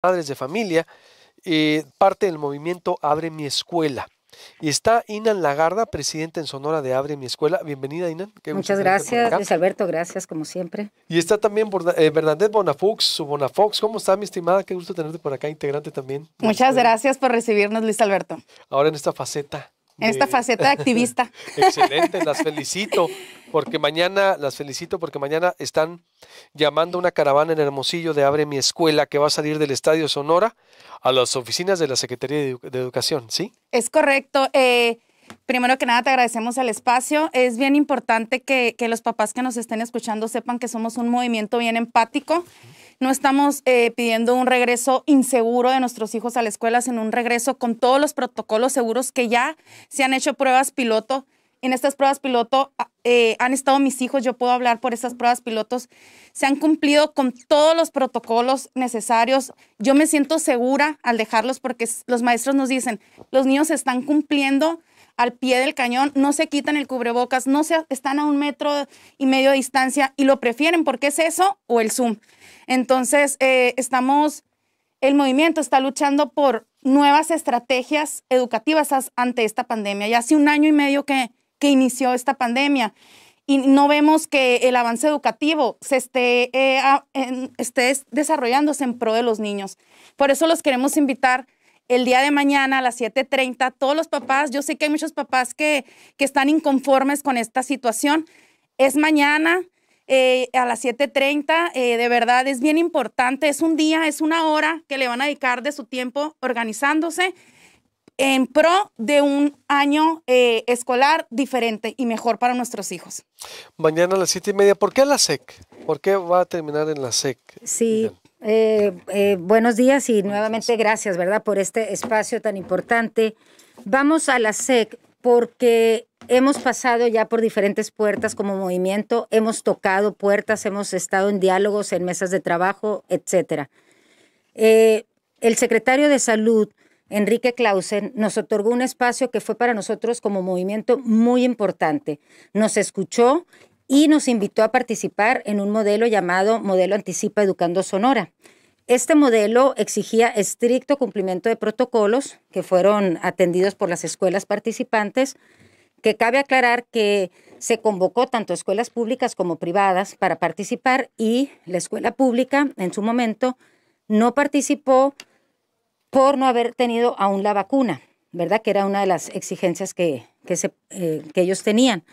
padres de familia, eh, parte del movimiento Abre mi Escuela. Y está Inan Lagarda, presidenta en Sonora de Abre Mi Escuela. Bienvenida, Inan. Muchas gracias, Luis Alberto. Gracias, como siempre. Y está también eh, Bernadette Bonafux, su Bonafox. ¿Cómo está, mi estimada? Qué gusto tenerte por acá, integrante también. Muchas gracias por recibirnos, Luis Alberto. Ahora en esta faceta en esta faceta de activista. Excelente, las felicito porque mañana las felicito porque mañana están llamando una caravana en Hermosillo de Abre mi escuela que va a salir del Estadio Sonora a las oficinas de la Secretaría de, Educación, ¿sí? Es correcto. Eh, primero que nada te agradecemos el espacio. Es bien importante que, los papás que nos estén escuchando sepan que somos un movimiento bien empático no estamos eh, pidiendo un regreso inseguro de nuestros hijos a la escuela, sino un regreso con todos los protocolos seguros que ya se han hecho pruebas piloto. En estas pruebas piloto ah, eh, han estado mis hijos, yo puedo hablar por estas pruebas pilotos. Se han cumplido con todos los protocolos necesarios. Yo me siento segura al dejarlos porque los maestros nos dicen, los niños están cumpliendo al pie del cañón, no se quitan el cubrebocas, no se están a un metro y medio de distancia y lo prefieren porque es eso o el Zoom. Entonces, eh, estamos, el movimiento está luchando por nuevas estrategias educativas ante esta pandemia. Ya hace un año y medio que, que inició esta pandemia y no vemos que el avance educativo se esté, eh, esté desarrollándose en pro de los niños. Por eso los queremos invitar el día de mañana a las 7.30. Todos los papás, yo sé que hay muchos papás que, que están inconformes con esta situación. Es mañana eh, a las 7.30, eh, de verdad es bien importante, es un día, es una hora que le van a dedicar de su tiempo organizándose en pro de un año eh, escolar diferente y mejor para nuestros hijos. Mañana a las siete y media, ¿por qué la SEC? ¿Por qué va a terminar en la SEC? Sí, eh, eh, buenos días y nuevamente gracias, ¿verdad?, por este espacio tan importante. Vamos a la SEC porque hemos pasado ya por diferentes puertas como movimiento, hemos tocado puertas, hemos estado en diálogos, en mesas de trabajo, etc. Eh, el secretario de Salud, Enrique Clausen, nos otorgó un espacio que fue para nosotros como movimiento muy importante. Nos escuchó y nos invitó a participar en un modelo llamado Modelo Anticipa Educando Sonora. Este modelo exigía estricto cumplimiento de protocolos que fueron atendidos por las escuelas participantes, que cabe aclarar que se convocó tanto a escuelas públicas como privadas para participar y la escuela pública en su momento no participó por no haber tenido aún la vacuna, ¿verdad? Que era una de las exigencias que, que eh, ellos tenían.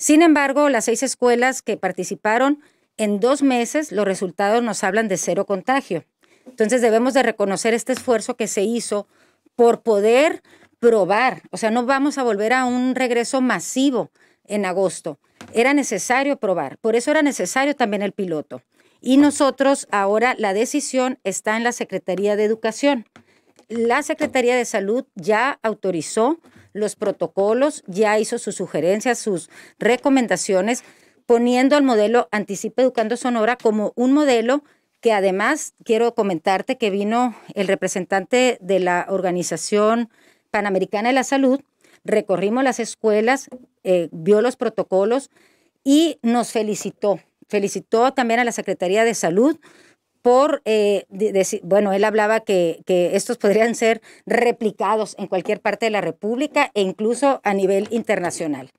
Sin embargo, las seis escuelas que participaron en dos meses, los resultados nos hablan de cero contagio. Entonces debemos de reconocer este esfuerzo que se hizo por poder probar. O sea, no vamos a volver a un regreso masivo en agosto. Era necesario probar. Por eso era necesario también el piloto. Y nosotros ahora la decisión está en la Secretaría de Educación. La Secretaría de Salud ya autorizó los protocolos, ya hizo sus sugerencias, sus recomendaciones, poniendo al modelo Anticipa Educando Sonora como un modelo que además quiero comentarte que vino el representante de la Organización Panamericana de la Salud, recorrimos las escuelas, eh, vio los protocolos y nos felicitó. Felicitó también a la Secretaría de Salud por, eh, decir, bueno, él hablaba que, estos podrían ser replicados en cualquier parte de la República e incluso a nivel internacional.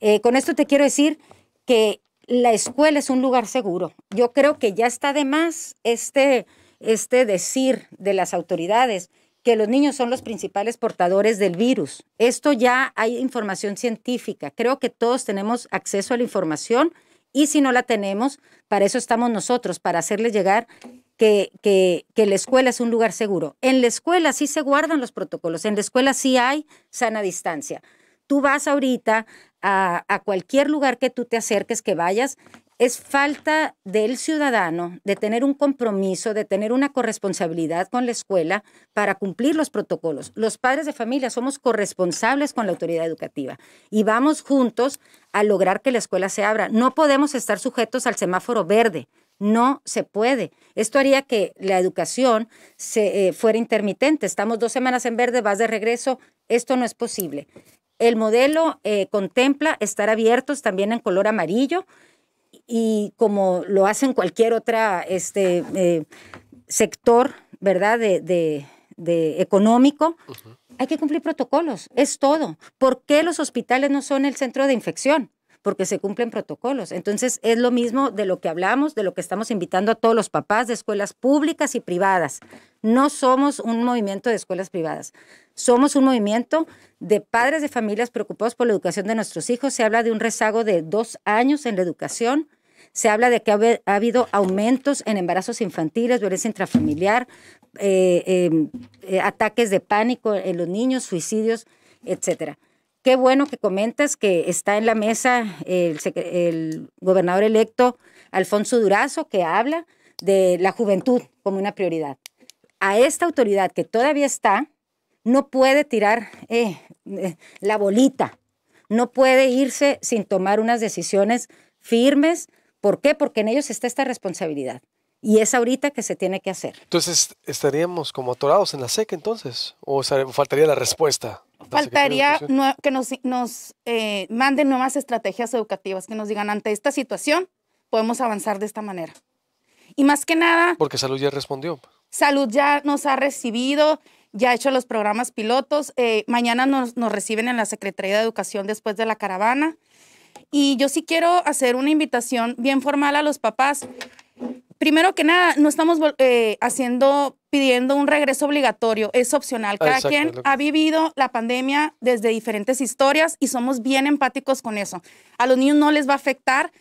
Eh, con esto te quiero decir que la escuela es un lugar seguro. Yo creo que ya está de más este, este decir de las autoridades que los niños son los principales portadores del virus. Esto ya hay información científica. Creo que todos tenemos acceso a la información y si no la tenemos, para eso estamos nosotros, para hacerle llegar que, que, que, la escuela es un lugar seguro. En la escuela sí se guardan los protocolos, en la escuela sí hay sana distancia. Tú vas ahorita a, a cualquier lugar que tú te acerques, que vayas, es falta del ciudadano de tener un compromiso, de tener una corresponsabilidad con la escuela para cumplir los protocolos. Los padres de familia somos corresponsables con la autoridad educativa y vamos juntos a lograr que la escuela se abra. No podemos estar sujetos al semáforo verde. No se puede. Esto haría que la educación se, eh, fuera intermitente. Estamos dos semanas en verde, vas de regreso. Esto no es posible. El modelo eh, contempla estar abiertos también en color amarillo y como lo hacen cualquier otro este, eh, sector, ¿verdad? De, de, económico. Hay que cumplir protocolos, es todo. ¿Por qué los hospitales no son el centro de infección? Porque se cumplen protocolos. Entonces, es lo mismo de lo que hablamos, de lo que estamos invitando a todos los papás de escuelas públicas y privadas. No somos un movimiento de escuelas privadas. Somos un movimiento de padres de familias preocupados por la educación de nuestros hijos. Se habla de un rezago de dos años en la educación. Se habla de que ha habido aumentos en embarazos infantiles, violencia intrafamiliar, eh, em, eh, ataques de pánico en los niños, suicidios, etc. Qué bueno que comentas que está en la mesa el gobernador electo Alfonso Durazo, que habla de la juventud como una prioridad a esta autoridad que todavía está, no puede tirar eh, eh, la bolita, no puede irse sin tomar unas decisiones firmes. ¿Por qué? Porque en ellos está esta responsabilidad. Y es ahorita que se tiene que hacer. Entonces, ¿estaríamos como atorados en la seca entonces? ¿O faltaría la respuesta? Faltaría que nos, eh, manden nuevas estrategias educativas, que nos digan, ante esta situación podemos avanzar de esta manera. Y más que nada... Porque salud ya respondió. Salud ya nos ha recibido, ya ha hecho los programas pilotos. Eh, mañana nos, reciben en la Secretaría de Educación después de la caravana. Y yo sí quiero hacer una invitación bien formal a los papás. Primero que nada, no estamos eh, haciendo, pidiendo un regreso obligatorio, es opcional. Ah, Cada quien ha vivido la pandemia desde diferentes historias y somos bien empáticos con eso. A los niños no les va a afectar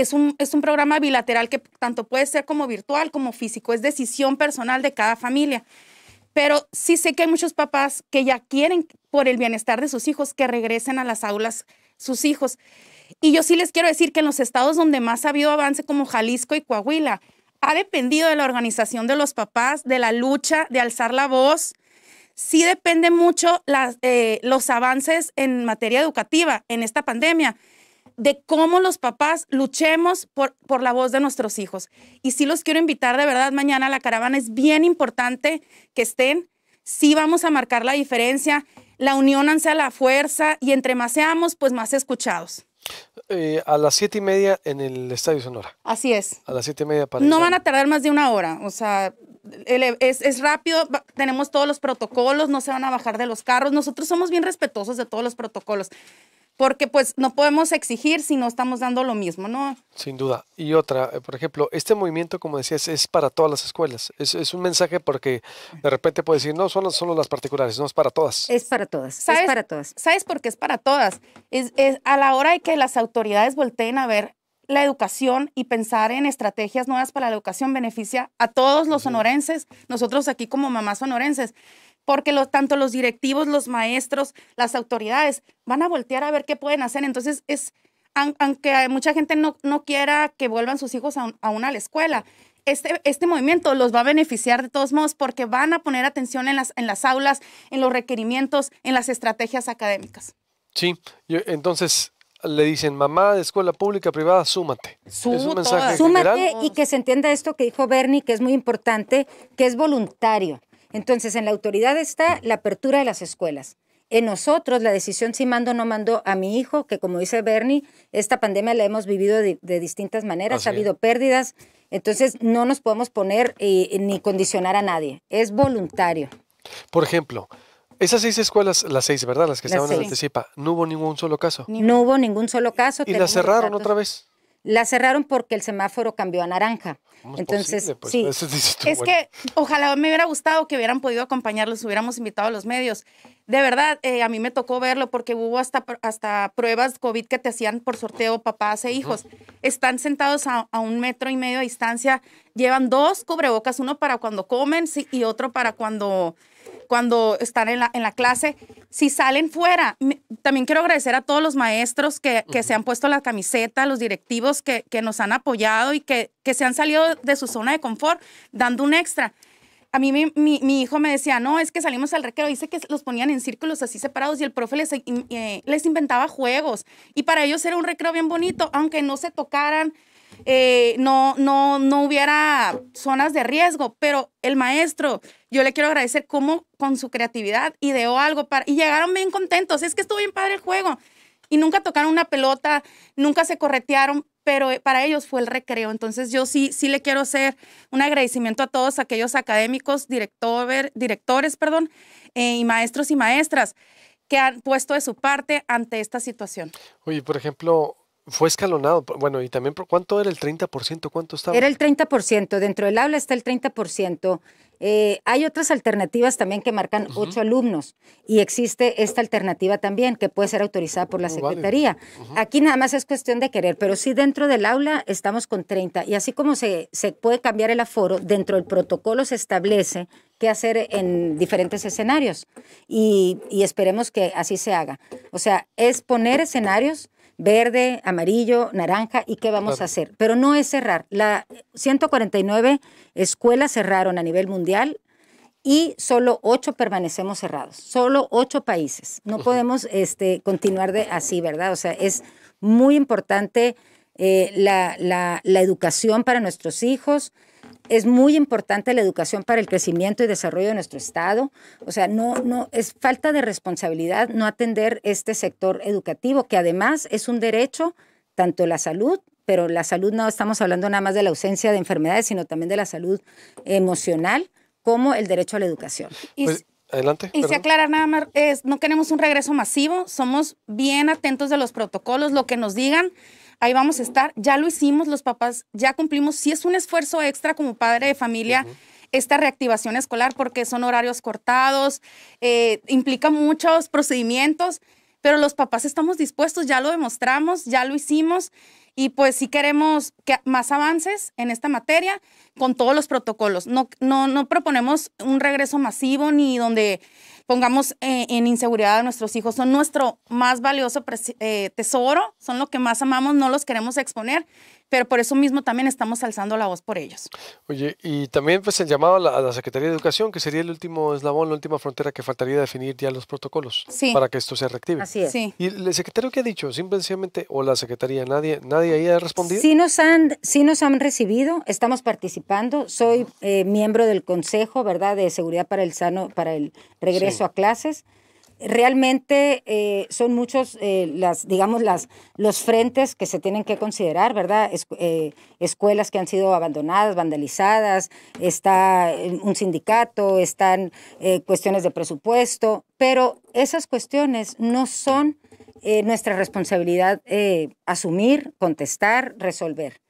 es un, programa bilateral que tanto puede ser como virtual como físico, es decisión personal de cada familia. Pero sí sé que hay muchos papás que ya quieren, por el bienestar de sus hijos, que regresen a las aulas sus hijos. Y yo sí les quiero decir que en los estados donde más ha habido avance, como Jalisco y Coahuila, ha dependido de la organización de los papás, de la lucha, de alzar la voz. Sí depende mucho eh, los avances en materia educativa en esta pandemia de cómo los papás luchemos por, por la voz de nuestros hijos. Y si los quiero invitar de verdad mañana a la caravana. Es bien importante que estén. Sí vamos a marcar la diferencia. La unión a la fuerza y entre más seamos, pues más escuchados. Eh, a las siete y media en el Estadio Sonora. Así es. A las siete y media para. No van a tardar más de una hora. O sea, e, es, es, rápido, tenemos todos los protocolos, no se van a bajar de los carros. Nosotros somos bien respetuosos de todos los protocolos porque pues no podemos exigir si no estamos dando lo mismo, ¿no? Sin duda. Y otra, eh, por ejemplo, este movimiento, como decías, es para todas las escuelas. Es, un mensaje porque de repente puede decir, no, solo, solo las particulares, no, es para todas. Es para todas, ¿Sabes? es para todas. ¿Sabes por qué es para todas? a la hora de que las autoridades volteen a ver la educación y pensar en estrategias nuevas para la educación beneficia a todos los sonorenses, nosotros aquí como mamás sonorenses porque tanto los directivos, los maestros, las autoridades van a voltear a ver qué pueden hacer. Entonces, es, aunque mucha gente no, no quiera que vuelvan sus hijos aún a, la escuela, este, este, movimiento los va a beneficiar de todos modos porque van a poner atención en las, en las aulas, en los requerimientos, en las estrategias académicas. Sí, entonces le dicen, mamá de escuela pública, privada, súmate. súmate y que se entienda esto que dijo Bernie, que es muy importante, que es voluntario. Entonces, en la autoridad está la apertura de las escuelas. En nosotros, la decisión si mando o no mando a mi hijo, que como dice Bernie, esta pandemia la hemos vivido de, distintas maneras, ha habido pérdidas, entonces no nos podemos poner eh, ni condicionar a nadie, es voluntario. Por ejemplo, esas seis escuelas, las seis, ¿verdad? Las que estaban en en Anticipa, no hubo ningún solo caso. No hubo ningún solo caso. Y las cerraron otra vez la cerraron porque el semáforo cambió a naranja. Entonces, pues sí. es que ojalá me hubiera gustado que hubieran podido acompañarlos, hubiéramos invitado a los medios. De verdad, eh, a mí me tocó verlo porque hubo hasta, hasta pruebas COVID que te hacían por sorteo papás e hijos. Están sentados a, a, un metro y medio de distancia, llevan dos cubrebocas, uno para cuando comen y otro para cuando cuando están en la, en la clase, si salen fuera, también quiero agradecer a todos los maestros que, que se han puesto la camiseta, los directivos que, que nos han apoyado y que, que, se han salido de su zona de confort dando un extra. A mí mi, mi, hijo me decía, no, es que salimos al recreo, dice que los ponían en círculos así separados y el profe les, eh, les inventaba juegos. Y para ellos era un recreo bien bonito, aunque no se tocaran, eh, no, no, no hubiera zonas de riesgo, pero el maestro, yo le quiero agradecer cómo con su creatividad ideó algo para, y llegaron bien contentos, es que estuvo bien padre el juego, y nunca tocaron una pelota, nunca se corretearon, pero eh, para ellos fue el recreo. Entonces yo sí, sí le quiero hacer un agradecimiento a todos aquellos académicos, director, directores perdón, eh, y maestros y maestras que han puesto de su parte ante esta situación. Oye, por ejemplo, fue escalonado. Bueno, y también, ¿cuánto era el 30%? ¿Cuánto estaba? Era el 30%. Dentro del aula está el 30%. Eh, hay otras alternativas también que marcan 8 ocho alumnos y existe esta alternativa también que puede ser autorizada por la oh, Secretaría. Aquí nada más es cuestión de querer, pero sí dentro del aula estamos con 30 y así como se, se puede cambiar el aforo, dentro del protocolo se establece qué hacer en diferentes escenarios y, y esperemos que así se haga. O sea, es poner escenarios verde, amarillo, naranja y qué vamos a hacer. Pero no es cerrar. La 149 escuelas cerraron a nivel mundial y solo ocho permanecemos cerrados. Solo ocho países. No podemos este, continuar de así, ¿verdad? O sea, es muy importante eh, la, la educación para nuestros hijos es muy importante la educación para el crecimiento y desarrollo de nuestro Estado. O sea, no, no, es falta de responsabilidad no atender este sector educativo, que además es un derecho, tanto la salud, pero la salud no estamos hablando nada más de la ausencia de enfermedades, sino también de la salud emocional, como el derecho a la educación. Y, adelante. Y se aclara nada más, es, no queremos un regreso masivo, somos bien atentos de los protocolos, lo que nos digan ahí vamos a estar, ya lo hicimos los papás, ya cumplimos, sí es un esfuerzo extra como padre de familia. Esta reactivación escolar, porque son horarios cortados, eh, implica muchos procedimientos, pero los papás estamos dispuestos, ya lo demostramos, ya lo hicimos, y pues si queremos que más avances en esta materia con todos los protocolos. No, no, no proponemos un regreso masivo ni donde pongamos eh, en inseguridad a nuestros hijos. Son nuestro más valioso eh, tesoro, son lo que más amamos, no los queremos exponer pero por eso mismo también estamos alzando la voz por ellos. Oye, y también pues el llamado a la, Secretaría de Educación, que sería el último eslabón, la última frontera que faltaría definir ya los protocolos para que esto se reactive. Así es. ¿Y el secretario qué ha dicho? Simplemente, o la Secretaría, nadie, nadie ahí ha respondido. Sí nos han, sí nos han recibido, estamos participando, soy eh, miembro del Consejo, ¿verdad?, de Seguridad para el Sano, para el regreso a clases realmente eh, son muchos eh, las, digamos, las, los frentes que se tienen que considerar, ¿verdad? Eh, escuelas que han sido abandonadas, vandalizadas, está un sindicato, están cuestiones de presupuesto, pero esas cuestiones no son nuestra responsabilidad asumir, contestar, resolver.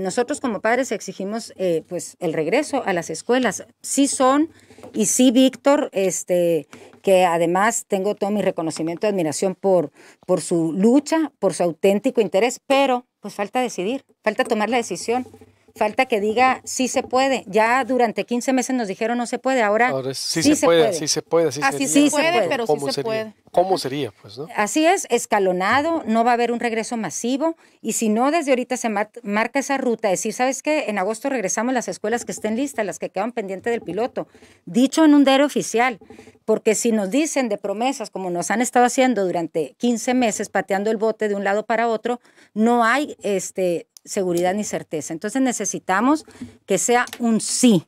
nosotros como padres exigimos pues, el regreso a las escuelas. Sí son y sí, Víctor, este, que además tengo todo mi reconocimiento y admiración por, por su lucha, por su auténtico interés, pero pues falta decidir, falta tomar la decisión falta que diga sí se puede. Ya durante 15 meses nos dijeron no se puede, ahora, sí sí, sí, se, puede, sí se puede. Así, se puede, pero sí se puede. ¿Cómo sería? Pues, Así es, escalonado, no va a haber un regreso masivo y si no, desde ahorita se marca esa ruta, decir, ¿sabes qué? En agosto regresamos las escuelas que estén listas, las que quedan pendientes del piloto, dicho en un DER oficial, porque si nos dicen de promesas, como nos han estado haciendo durante 15 meses, pateando el bote de un lado para otro, no hay este, seguridad ni certeza. Entonces necesitamos que sea un sí.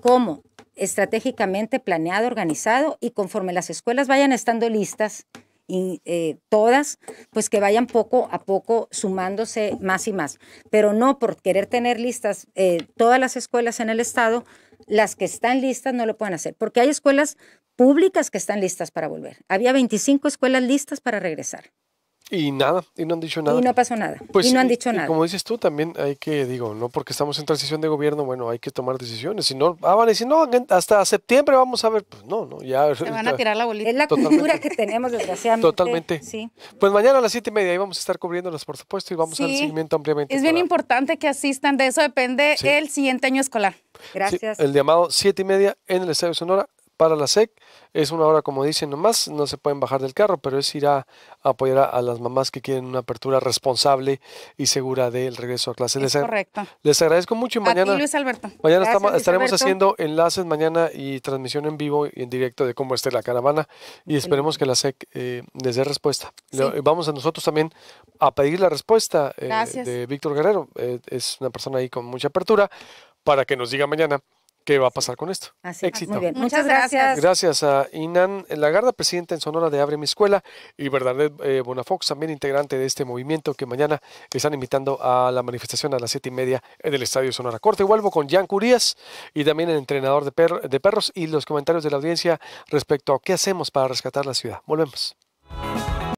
como Estratégicamente planeado, organizado y conforme las escuelas vayan estando listas, y, eh, todas, pues que vayan poco a poco sumándose más y más. Pero no por querer tener listas eh, todas las escuelas en el Estado, las que están listas no lo pueden hacer, porque hay escuelas públicas que están listas para volver. Había 25 escuelas listas para regresar. Y nada, y no han dicho nada. Y no pasó nada. Pues, y no han dicho nada. Y como dices tú, también hay que, digo, no porque estamos en transición de gobierno, bueno, hay que tomar decisiones. Si no, ah, van a decir, no, hasta septiembre vamos a ver. Pues no, no, ya. Se van a tirar la bolita. Es la cultura que tenemos, desgraciadamente. Totalmente. Sí. Pues mañana a las siete y media ahí vamos a estar cubriéndolas, por supuesto, y vamos al seguimiento ampliamente. Es bien importante que asistan, de eso depende el siguiente año escolar. Gracias. el llamado siete y media en el Estadio Sonora para la SEC. Es una hora, como dicen, nomás no se pueden bajar del carro, pero es ir a, apoyar a, las mamás que quieren una apertura responsable y segura del regreso a clase. Les, correcto. Les agradezco mucho y mañana, Luis Alberto. mañana estaremos haciendo enlaces mañana y transmisión en vivo y en directo de cómo esté la caravana y esperemos que la SEC eh, les dé respuesta. vamos a nosotros también a pedir la respuesta eh, de Víctor Guerrero. Eh, es una persona ahí con mucha apertura para que nos diga mañana qué va a pasar con esto. Así, Éxito. Muy bien. Muchas, gracias. Gracias a Inan Lagarda, presidente en Sonora de Abre mi Escuela, y Bernadette eh, Bonafox, también integrante de este movimiento que mañana están invitando a la manifestación a las siete y media en el Estadio Sonora. Corte, vuelvo con Jan Curías y también el entrenador de perros y los comentarios de la audiencia respecto a qué hacemos para rescatar la ciudad. Volvemos.